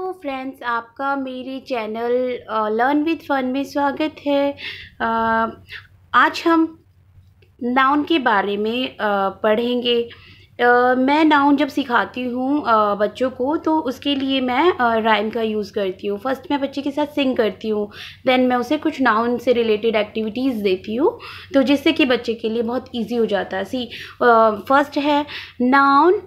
hello friends आपका मेरे channel learn with fun में स्वागत है uh, आज हम नाउन के बारे में uh, पढ़ेंगे uh, मैं नाउन जब सिखाती हूँ बच्चों को तो उसके लिए मैं राइम का यूज़ करती हूँ फर्स्ट मैं बच्चे के साथ सिंग करती हूँ देन मैं उसे कुछ नाउन से रिलेटेड एक्टिविटीज़ देती हूँ तो जिससे कि बच्चे के लिए बहुत इजी हो जाता है सी फर्स्ट है noun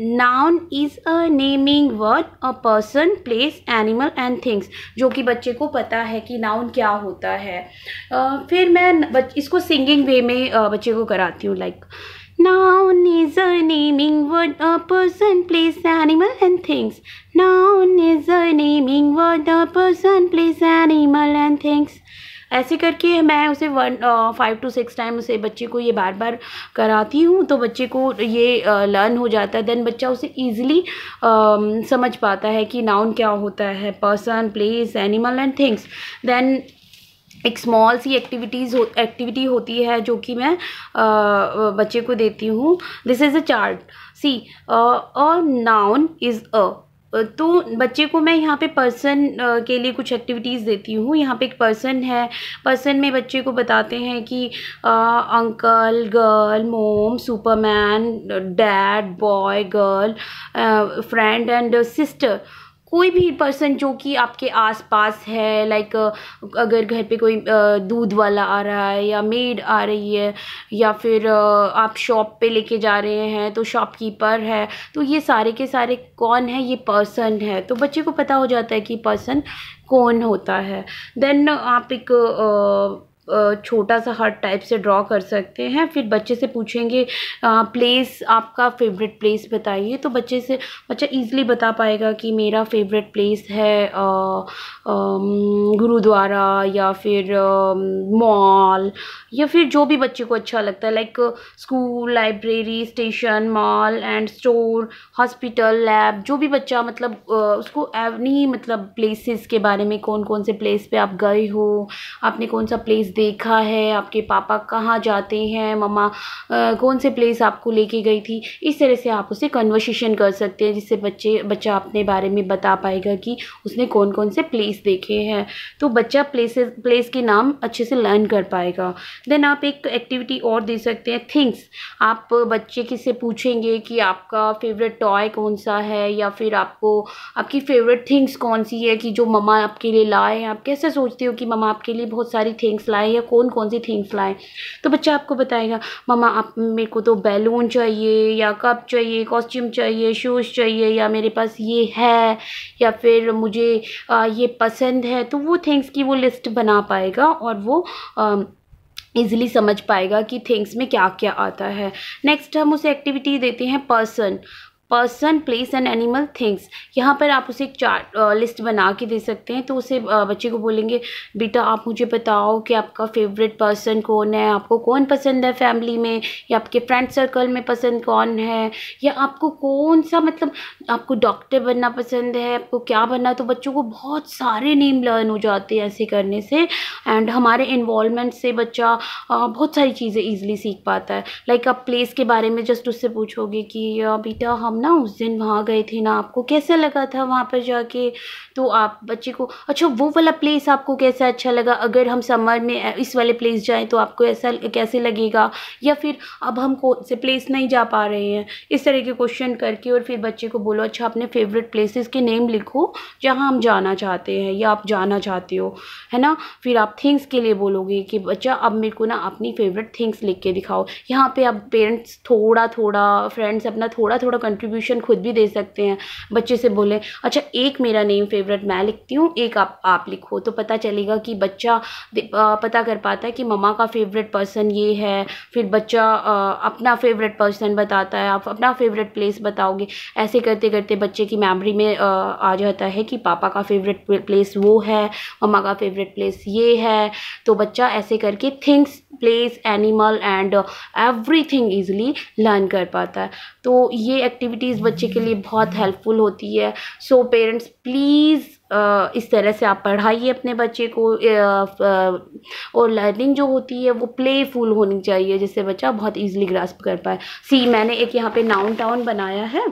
noun is a naming word a person place animal and things जो कि बच्चे को पता है कि नाउन क्या होता है uh, फिर मैं बच इसको सिंगिंग वे में uh, बच्चे को कराती हूँ like noun is a naming word a person place animal and things noun is a naming word a person place animal and things ऐसे करके मैं उसे one five two six time उसे बच्चे को ये बार बार कराती हूँ तो बच्चे को ये लर्न हो जाता है देन बच्चा उसे ईजिली समझ पाता है कि नाउन क्या होता है person place animal and things then एक स्मॉल सी एक्टिविटीज़ हो एक्टिविटी होती है जो कि मैं आ, बच्चे को देती हूँ दिस इज़ अ चार्ट सी अ नाउन इज़ अ तो बच्चे को मैं यहाँ पे पर्सन के लिए कुछ एक्टिविटीज़ देती हूँ यहाँ पे एक पर्सन है पर्सन में बच्चे को बताते हैं कि आ, uncle girl mom Superman dad boy girl friend and sister कोई भी पर्सन जो कि आपके आसपास है लाइक अगर घर पे कोई दूध वाला आ रहा है या मेड आ रही है या फिर आप शॉप पे लेके जा रहे हैं तो शॉपकीपर है तो ये सारे के सारे कौन है ये पर्सन है तो बच्चे को पता हो जाता है कि पर्सन कौन होता है देन आप एक छोटा सा हर टाइप से ड्रॉ कर सकते हैं फिर बच्चे से पूछेंगे प्लेस आपका फेवरेट प्लेस बताइए तो बच्चे से बच्चा ईज़िली बता पाएगा कि मेरा फेवरेट प्लेस है गुरुद्वारा या फिर मॉल या फिर जो भी बच्चे को अच्छा लगता है like school library station mall and store hospital lab जो भी बच्चा मतलब उसको एवनी मतलब प्लेसेस के बारे में कौन कौन से प्लेस पे आप गए हो आपने कौन सा प्लेस देखा है आपके पापा कहाँ जाते हैं मम्मा कौन से प्लेस आपको लेके गई थी इस तरह से आप उसे कन्वर्सेशन कर सकते हैं जिससे बच्चे बच्चा अपने बारे में बता पाएगा कि उसने कौन कौन से प्लेस देखे हैं तो बच्चा प्लेस प्लेस के नाम अच्छे से लर्न कर पाएगा देन आप एक एक्टिविटी और दे सकते हैं थिंग्स आप बच्चे किससे पूछेंगे कि आपका फेवरेट टॉय कौन सा है या फिर आपको आपकी फेवरेट थिंग्स कौन सी है कि जो ममा आपके लिए लाए आप कैसे सोचते हो कि ममा आपके लिए बहुत सारी थिंग्स लाए लाएँ या कौन कौन सी थिंग्स लाएँ तो बच्चा आपको बताएगा मामा आप मेरे को तो बैलून चाहिए या कप चाहिए कॉस्ट्यूम चाहिए शूज़ चाहिए या मेरे पास ये है या फिर मुझे ये पसंद है तो वो थिंग्स की वो लिस्ट बना पाएगा और वो ईजिली समझ पाएगा कि थिंग्स में क्या क्या आता है नेक्स्ट हम उसे एक्टिविटी देते हैं person person place and animal things यहाँ पर आप उसे एक चार्ट लिस्ट बना के दे सकते हैं तो उसे बच्चे को बोलेंगे बेटा आप मुझे बताओ कि आपका फेवरेट पर्सन कौन है आपको कौन पसंद है फैमिली में या आपके फ्रेंड सर्कल में पसंद कौन है या आपको कौन सा मतलब आपको डॉक्टर बनना पसंद है आपको क्या बनना तो बच्चों को बहुत सारे नेम लर्न हो जाते हैं ऐसे करने से एंड हमारे इन्वॉलमेंट से बच्चा बहुत सारी चीज़ें ईजिली सीख पाता है लाइक like आप प्लेस के बारे में जस्ट उससे पूछोगे कि बेटा हम ना उस दिन वहाँ गए थे ना आपको कैसा लगा था वहाँ पर जाके तो आप बच्चे को अच्छा वो वाला प्लेस आपको कैसा अच्छा लगा अगर हम समर में इस वाले प्लेस जाएँ तो आपको ऐसा कैसे लगेगा या फिर अब हम कौन से प्लेस नहीं जा पा रहे हैं इस तरह के क्वेश्चन करके और फिर बच्चे को बोलो अच्छा अपने फेवरेट प्लेसेस के नेम लिखो जहाँ हम जाना चाहते हैं या आप जाना चाहते हो है ना फिर आप थिंग्स के लिए बोलोगे कि बच्चा अब मेरे को ना अपनी फेवरेट थिंग्स लिख के दिखाओ यहाँ पे अब पेरेंट्स थोड़ा थोड़ा फ्रेंड्स अपना थोड़ा थोड़ा कंट्री कंट्रीब्यूशन खुद भी दे सकते हैं बच्चे से बोले अच्छा एक मेरा नेम फेवरेट मैं लिखती हूँ एक आप आप लिखो तो पता चलेगा कि बच्चा पता कर पाता है कि ममा का फेवरेट पर्सन ये है फिर बच्चा अपना फेवरेट पर्सन बताता है आप अपना फेवरेट प्लेस बताओगे ऐसे करते करते बच्चे की मेमरी में आ जाता है कि पापा का फेवरेट प्लेस वो है मम्मा का फेवरेट प्लेस ये है तो बच्चा ऐसे करके things place animal and everything easily learn कर पाता है तो ये एक्टिविटीज़ बच्चे के लिए बहुत हेल्पफुल होती है सो पेरेंट्स प्लीज़ इस तरह से आप पढ़ाइए अपने बच्चे को uh, uh, और लर्निंग जो होती है वो प्लेफुल होनी चाहिए जिससे बच्चा बहुत ईजिली ग्रास्प कर पाए सी मैंने एक यहाँ पे नाउन टाउन बनाया है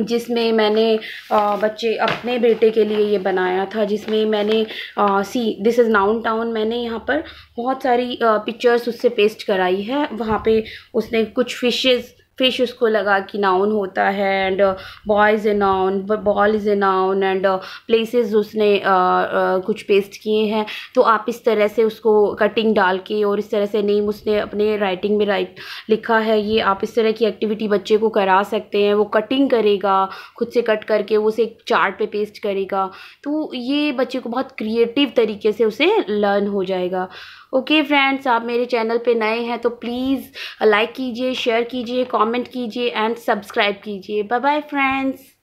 जिसमें मैंने आ, बच्चे अपने बेटे के लिए ये बनाया था जिसमें मैंने आ, see this is noun town मैंने यहाँ पर बहुत सारी पिक्चर्स उससे पेस्ट कराई है वहाँ पे उसने कुछ फिशेज फिश उसको लगा कि नाउन होता है and boy is a noun ball is a noun and places उसने uh, uh, कुछ पेस्ट किए हैं तो आप इस तरह से उसको कटिंग डाल के और इस तरह से नेम उसने अपने राइटिंग में राइट लिखा है ये आप इस तरह की एक्टिविटी बच्चे को करा सकते हैं वो कटिंग करेगा खुद से कट करके वो उसे एक चार्ट पे पेस्ट करेगा तो ये बच्चे को बहुत क्रिएटिव तरीके से उसे लर्न हो जाएगा ओके फ्रेंड्स आप मेरे चैनल पे नए हैं तो प्लीज़ लाइक कीजिए शेयर कीजिए कमेंट कीजिए एंड सब्सक्राइब कीजिए बाय बाय फ्रेंड्स